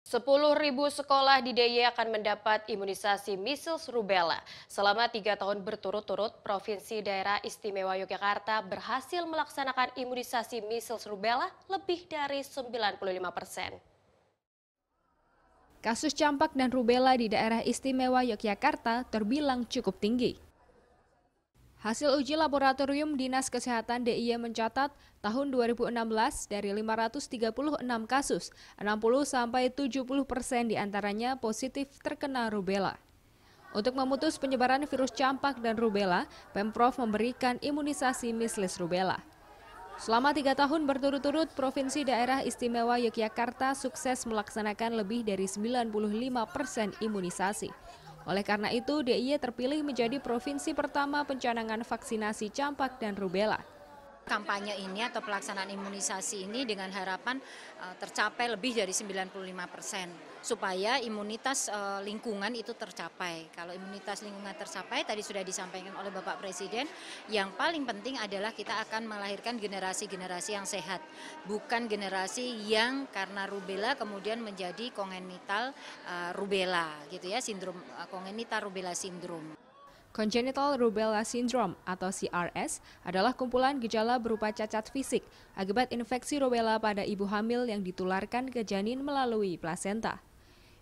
10.000 sekolah di DIY akan mendapat imunisasi measles rubella. Selama tiga tahun berturut-turut, Provinsi Daerah Istimewa Yogyakarta berhasil melaksanakan imunisasi measles rubella lebih dari 95 persen. Kasus campak dan rubella di daerah istimewa Yogyakarta terbilang cukup tinggi. Hasil uji laboratorium Dinas Kesehatan DIY mencatat tahun 2016 dari 536 kasus, 60 sampai 70 persen diantaranya positif terkena rubella. Untuk memutus penyebaran virus campak dan rubella, Pemprov memberikan imunisasi mislis rubella. Selama tiga tahun berturut-turut, Provinsi Daerah Istimewa Yogyakarta sukses melaksanakan lebih dari 95 persen imunisasi. Oleh karena itu, DIY terpilih menjadi provinsi pertama pencanangan vaksinasi campak dan rubella kampanye ini atau pelaksanaan imunisasi ini dengan harapan uh, tercapai lebih dari 95 persen supaya imunitas uh, lingkungan itu tercapai. Kalau imunitas lingkungan tercapai tadi sudah disampaikan oleh Bapak Presiden, yang paling penting adalah kita akan melahirkan generasi-generasi yang sehat, bukan generasi yang karena rubella kemudian menjadi kongenital uh, rubella gitu ya, sindrom uh, kongenital rubella sindrom. Congenital Rubella Syndrome atau CRS adalah kumpulan gejala berupa cacat fisik akibat infeksi rubella pada ibu hamil yang ditularkan ke janin melalui plasenta.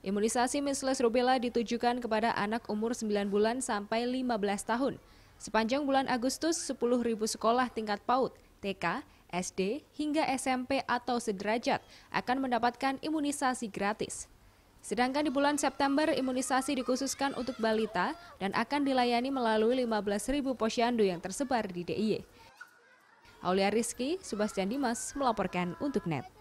Imunisasi measles rubella ditujukan kepada anak umur 9 bulan sampai 15 tahun. Sepanjang bulan Agustus, 10.000 sekolah tingkat PAUD, TK, SD, hingga SMP atau sederajat akan mendapatkan imunisasi gratis. Sedangkan di bulan September, imunisasi dikhususkan untuk balita dan akan dilayani melalui 15.000 posyandu yang tersebar di DIY. Aulia Rizky, Sebastian Dimas melaporkan untuk NET.